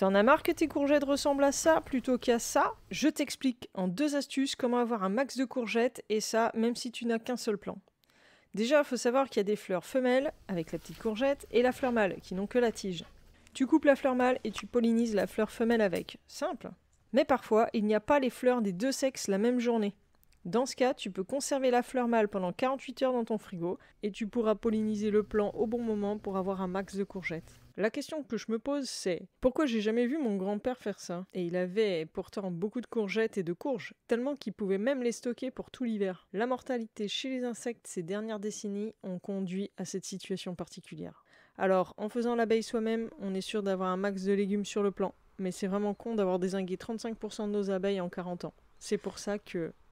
T'en as marre que tes courgettes ressemblent à ça plutôt qu'à ça Je t'explique en deux astuces comment avoir un max de courgettes et ça même si tu n'as qu'un seul plan. Déjà, il faut savoir qu'il y a des fleurs femelles avec la petite courgette et la fleur mâle qui n'ont que la tige. Tu coupes la fleur mâle et tu pollinises la fleur femelle avec. Simple. Mais parfois, il n'y a pas les fleurs des deux sexes la même journée. Dans ce cas, tu peux conserver la fleur mâle pendant 48 heures dans ton frigo et tu pourras polliniser le plant au bon moment pour avoir un max de courgettes. La question que je me pose c'est pourquoi j'ai jamais vu mon grand-père faire ça Et il avait pourtant beaucoup de courgettes et de courges, tellement qu'il pouvait même les stocker pour tout l'hiver. La mortalité chez les insectes ces dernières décennies ont conduit à cette situation particulière. Alors, en faisant l'abeille soi-même, on est sûr d'avoir un max de légumes sur le plan, mais c'est vraiment con d'avoir désingué 35% de nos abeilles en 40 ans. C'est pour ça que